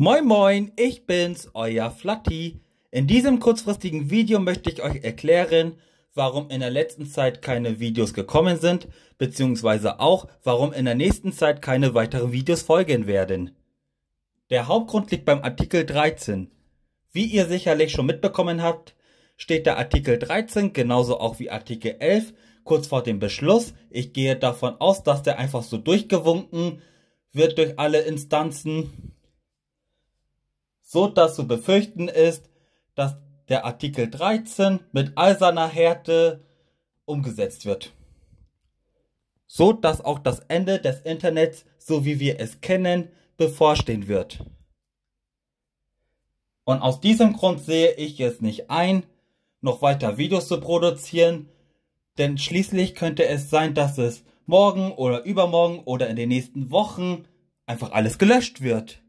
Moin moin, ich bin's, euer Flatti. In diesem kurzfristigen Video möchte ich euch erklären, warum in der letzten Zeit keine Videos gekommen sind, beziehungsweise auch, warum in der nächsten Zeit keine weiteren Videos folgen werden. Der Hauptgrund liegt beim Artikel 13. Wie ihr sicherlich schon mitbekommen habt, steht der Artikel 13 genauso auch wie Artikel 11 kurz vor dem Beschluss. Ich gehe davon aus, dass der einfach so durchgewunken wird durch alle Instanzen so dass zu befürchten ist, dass der Artikel 13 mit all seiner Härte umgesetzt wird. So dass auch das Ende des Internets, so wie wir es kennen, bevorstehen wird. Und aus diesem Grund sehe ich es nicht ein, noch weiter Videos zu produzieren, denn schließlich könnte es sein, dass es morgen oder übermorgen oder in den nächsten Wochen einfach alles gelöscht wird.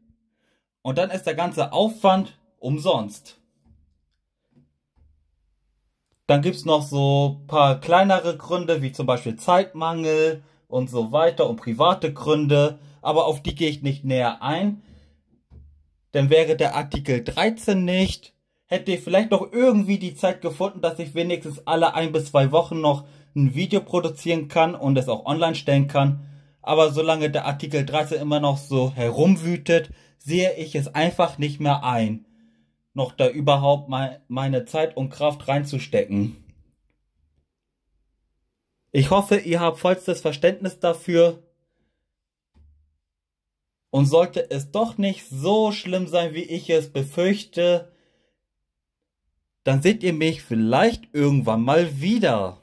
Und dann ist der ganze Aufwand umsonst. Dann gibt es noch so ein paar kleinere Gründe, wie zum Beispiel Zeitmangel und so weiter und private Gründe. Aber auf die gehe ich nicht näher ein. Denn wäre der Artikel 13 nicht, hätte ich vielleicht noch irgendwie die Zeit gefunden, dass ich wenigstens alle ein bis zwei Wochen noch ein Video produzieren kann und es auch online stellen kann aber solange der Artikel 13 immer noch so herumwütet, sehe ich es einfach nicht mehr ein, noch da überhaupt meine Zeit und Kraft reinzustecken. Ich hoffe, ihr habt vollstes Verständnis dafür. Und sollte es doch nicht so schlimm sein, wie ich es befürchte, dann seht ihr mich vielleicht irgendwann mal wieder.